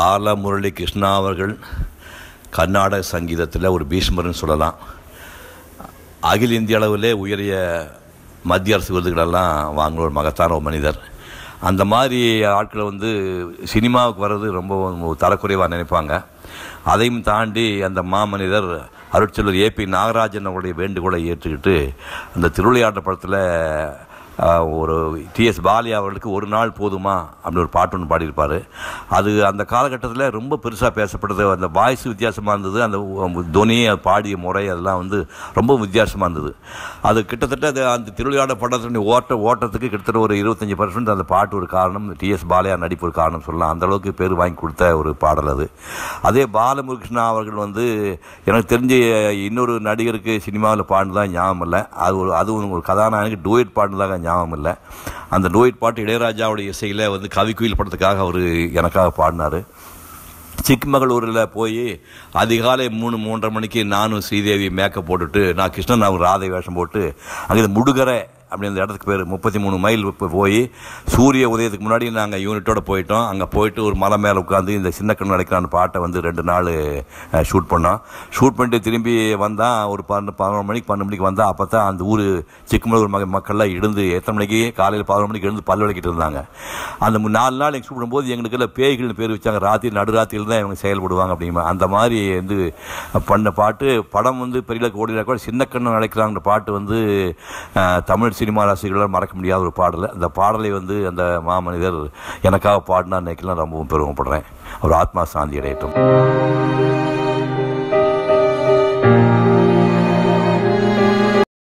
பாலமுரளி கிருஷ்ணா அவர்கள் கர்நாடக சங்கீதத்தில் ஒரு பீஷ்மர்னு சொல்லலாம் அகில இந்திய அளவிலே உயரிய மத்திய அரசு விருதுகளெல்லாம் வாங்கின ஒரு மகத்தான ஒரு மனிதர் அந்த மாதிரி ஆட்களை வந்து சினிமாவுக்கு வர்றது ரொம்ப தரக்குறைவாக நினைப்பாங்க அதையும் தாண்டி அந்த மாமனிதர் அருட்செல்வர் ஏபி நாகராஜன் அவருடைய வேண்டுகோளை ஏற்றுக்கிட்டு அந்த திருவிளையாட்டு படத்தில் ஒரு டிஎஸ் பாலி அவர்களுக்கு ஒரு நாள் போதுமா அப்படின்னு ஒரு பாட்டு ஒன்று பாடியிருப்பார் அது அந்த காலகட்டத்தில் ரொம்ப பெருசாக பேசப்பட்டது அந்த வாய்ஸ் வித்தியாசமாக இருந்தது அந்த துனியை பாடிய முறை அதெல்லாம் வந்து ரொம்ப வித்தியாசமாக இருந்தது அது கிட்டத்தட்ட அது அந்த திருவிழாட படத்தினுடைய ஓட்ட ஓட்டத்துக்கு கிட்டத்தட்ட ஒரு இருபத்தஞ்சி பர்சன்ட் அந்த பாட்டு ஒரு காரணம் டிஎஸ் பாலியா நடிப்பு ஒரு காரணம் சொல்லலாம் அந்தளவுக்கு பேர் வாங்கி கொடுத்த ஒரு பாடல் அது அதே பாலமுருகிருஷ்ணா அவர்கள் வந்து எனக்கு தெரிஞ்சு இன்னொரு நடிகருக்கு சினிமாவில் பாடினதாக ஞாபகம் இல்லை அது ஒரு அதுவும் ஒரு கதாநாயகனுக்கு டூயட் பாடினதாக ஞாபகம் இல்லை அந்த நோயிட் பாட்டு இளையராஜாவுடைய இசையில் வந்து கவிக்குயில் படத்துக்காக அவர் எனக்காக பாடினார் சிக்மகளூரில் போய் அதிகாலை மூணு மூன்றரை மணிக்கு நானும் ஸ்ரீதேவி மேக்கப் போட்டுட்டு நான் கிருஷ்ணன் அவர் ராதை வேஷம் போட்டு அங்கே முடுகரை அப்படி அந்த இடத்துக்கு பேர் முப்பத்தி மூணு மைல் இப்போ போய் சூரிய உதயத்துக்கு முன்னாடி நாங்கள் யூனிட்டோடு போயிட்டோம் அங்கே போயிட்டு ஒரு மலை மேலே உட்காந்து இந்த சின்ன கண்ணு நினைக்கலான்னு பாட்டை வந்து ரெண்டு நாள் ஷூட் பண்ணோம் ஷூட் பண்ணிட்டு திரும்பி வந்தால் ஒரு பன்னெண்டு பதினொன்று மணிக்கு பன்னெண்டு மணிக்கு வந்தால் அப்போ தான் அந்த ஊர் சிக்கமலூர் மக மக்கள்லாம் எழுந்து எத்தனை மணிக்கு காலையில் பதினொரு மணிக்கு எழுந்து பல் விளக்கிட்டு இருந்தாங்க அந்த நாலு நாள் எங்கள் ஷூட் எங்களுக்கு எல்லாம் பேய்கள்னு பேர் வச்சாங்க ராத்திரி நடுராத்திரியில் தான் இவங்க செயல்படுவாங்க அப்படிமா அந்த மாதிரி வந்து பண்ண பாட்டு படம் வந்து பெரிய கோடி கூட சின்ன கண்ணு நடக்கிறாங்கிற பாட்டு வந்து தமிழ் சினிமா ரசிகர்களால் மறக்க முடியாத ஒரு பாடல் அந்த பாடலை வந்து அந்த மாமனிதர் எனக்காக பாடினா நினைக்கலாம் ரொம்பவும் பெருமைப்படுறேன் அவர் ஆத்மா சாந்தி அடையட்டும்